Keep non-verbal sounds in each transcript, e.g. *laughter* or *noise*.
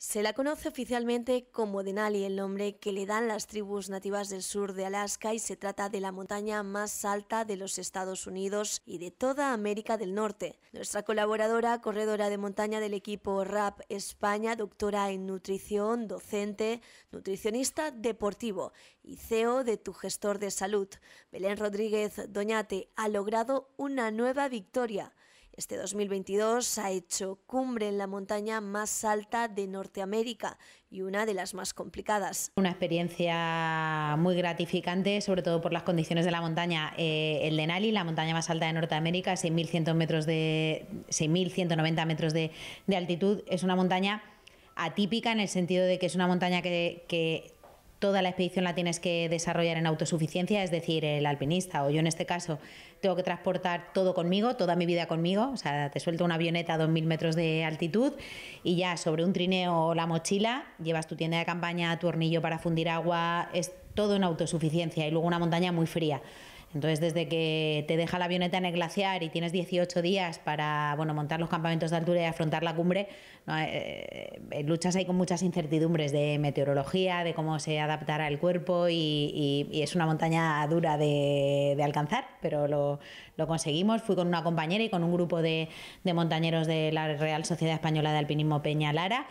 Se la conoce oficialmente como Denali, el nombre que le dan las tribus nativas del sur de Alaska y se trata de la montaña más alta de los Estados Unidos y de toda América del Norte. Nuestra colaboradora, corredora de montaña del equipo RAP España, doctora en nutrición, docente, nutricionista deportivo y CEO de tu gestor de salud, Belén Rodríguez Doñate, ha logrado una nueva victoria este 2022 ha hecho cumbre en la montaña más alta de Norteamérica y una de las más complicadas. Una experiencia muy gratificante, sobre todo por las condiciones de la montaña. Eh, el Denali, la montaña más alta de Norteamérica, de 6.190 metros de, altitud, es una montaña atípica en el sentido de que es una montaña que toda la expedición la tienes que desarrollar en autosuficiencia, es decir, el alpinista o yo en este caso tengo que transportar todo conmigo, toda mi vida conmigo, o sea, te suelto una avioneta a 2.000 metros de altitud y ya sobre un trineo o la mochila llevas tu tienda de campaña, tu hornillo para fundir agua, es todo en autosuficiencia y luego una montaña muy fría. Entonces, desde que te deja la avioneta en el glaciar y tienes 18 días para bueno, montar los campamentos de altura y afrontar la cumbre, eh, eh, luchas ahí con muchas incertidumbres de meteorología, de cómo se adaptará el cuerpo y, es una montaña dura de, alcanzar, pero lo, conseguimos. Fui con una compañera y con un grupo de, de montañeros de la Real Sociedad Española de Alpinismo Peña Lara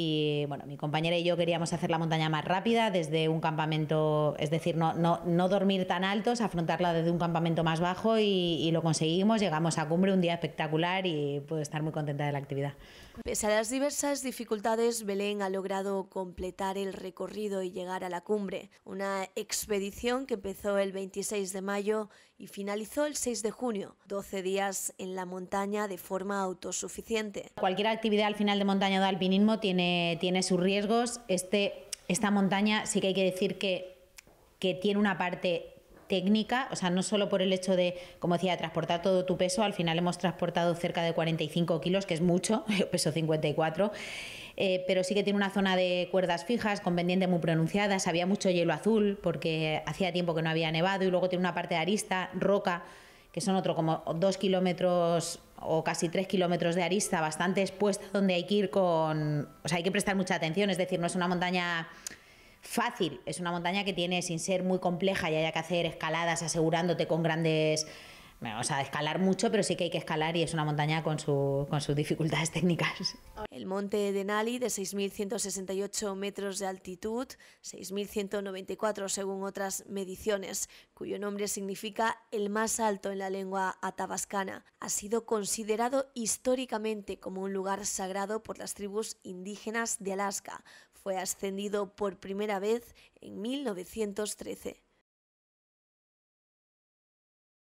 y bueno, mi compañera y yo queríamos hacer la montaña más rápida desde un campamento, es decir, no, no, no dormir tan altos, afrontarla desde un campamento más bajo y, y lo conseguimos. Llegamos a cumbre, un día espectacular y puedo estar muy contenta de la actividad. Pese a las diversas dificultades, Belén ha logrado completar el recorrido y llegar a la cumbre. Una expedición que empezó el 26 de mayo y finalizó el 6 de junio, 12 días en la montaña de forma autosuficiente. Cualquier actividad al final de montaña de alpinismo tiene eh, tiene, sus riesgos. Este, esta montaña sí que hay que decir que, tiene una parte técnica, o sea, no solo por el hecho de, como decía, transportar todo tu peso, al final hemos transportado cerca de 45 kilos, que es mucho, *laughs* yo peso 54, eh, pero sí que tiene una zona de cuerdas fijas con pendientes muy pronunciadas, había mucho hielo azul porque hacía tiempo que no había nevado y luego tiene una parte de arista, roca, que son otro como dos kilómetros o casi tres kilómetros de arista, bastante expuesta, donde hay que ir con. O sea, hay que prestar mucha atención, es decir, no es una montaña fácil, es una montaña que tiene, sin ser muy compleja y haya que hacer escaladas asegurándote con grandes Vamos a escalar mucho, pero sí que hay que escalar y es una montaña con, con sus dificultades *laughs* técnicas. El monte Denali, de 6.168 metros de altitud, 6.194 según otras mediciones, cuyo nombre significa el más alto en la lengua atabascana, ha sido considerado históricamente como un lugar sagrado por las tribus indígenas de Alaska. Fue ascendido por primera vez en 1913.